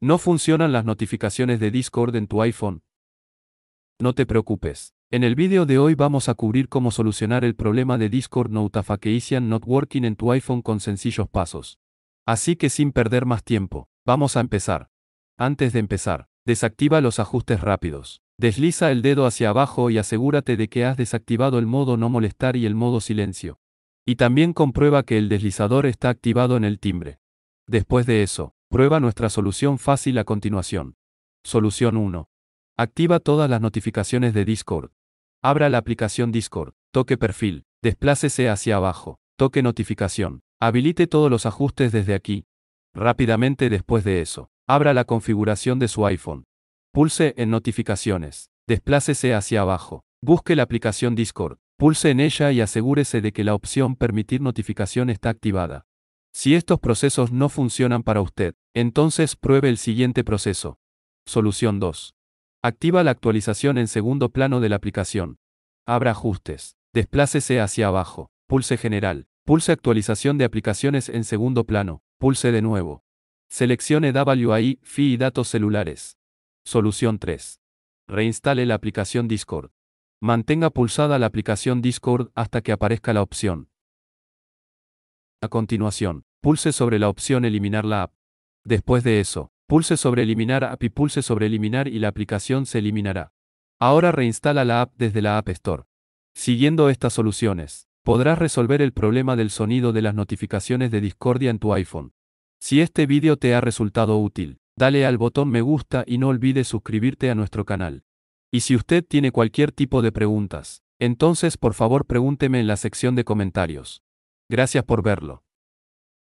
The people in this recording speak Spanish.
No funcionan las notificaciones de Discord en tu iPhone. No te preocupes. En el vídeo de hoy vamos a cubrir cómo solucionar el problema de Discord Notification Not Working en tu iPhone con sencillos pasos. Así que sin perder más tiempo, vamos a empezar. Antes de empezar, desactiva los ajustes rápidos. Desliza el dedo hacia abajo y asegúrate de que has desactivado el modo no molestar y el modo silencio. Y también comprueba que el deslizador está activado en el timbre. Después de eso, Prueba nuestra solución fácil a continuación. Solución 1. Activa todas las notificaciones de Discord. Abra la aplicación Discord, toque perfil, desplácese hacia abajo, toque notificación, habilite todos los ajustes desde aquí. Rápidamente después de eso, abra la configuración de su iPhone. Pulse en notificaciones, desplácese hacia abajo, busque la aplicación Discord, pulse en ella y asegúrese de que la opción permitir notificación está activada. Si estos procesos no funcionan para usted, entonces pruebe el siguiente proceso. Solución 2. Activa la actualización en segundo plano de la aplicación. Abra Ajustes. Desplácese hacia abajo. Pulse General. Pulse Actualización de aplicaciones en segundo plano. Pulse de nuevo. Seleccione WI, FI y datos celulares. Solución 3. Reinstale la aplicación Discord. Mantenga pulsada la aplicación Discord hasta que aparezca la opción a continuación, pulse sobre la opción Eliminar la app. Después de eso, pulse sobre Eliminar app y pulse sobre Eliminar y la aplicación se eliminará. Ahora reinstala la app desde la App Store. Siguiendo estas soluciones, podrás resolver el problema del sonido de las notificaciones de Discordia en tu iPhone. Si este vídeo te ha resultado útil, dale al botón me gusta y no olvides suscribirte a nuestro canal. Y si usted tiene cualquier tipo de preguntas, entonces por favor pregúnteme en la sección de comentarios. Gracias por verlo.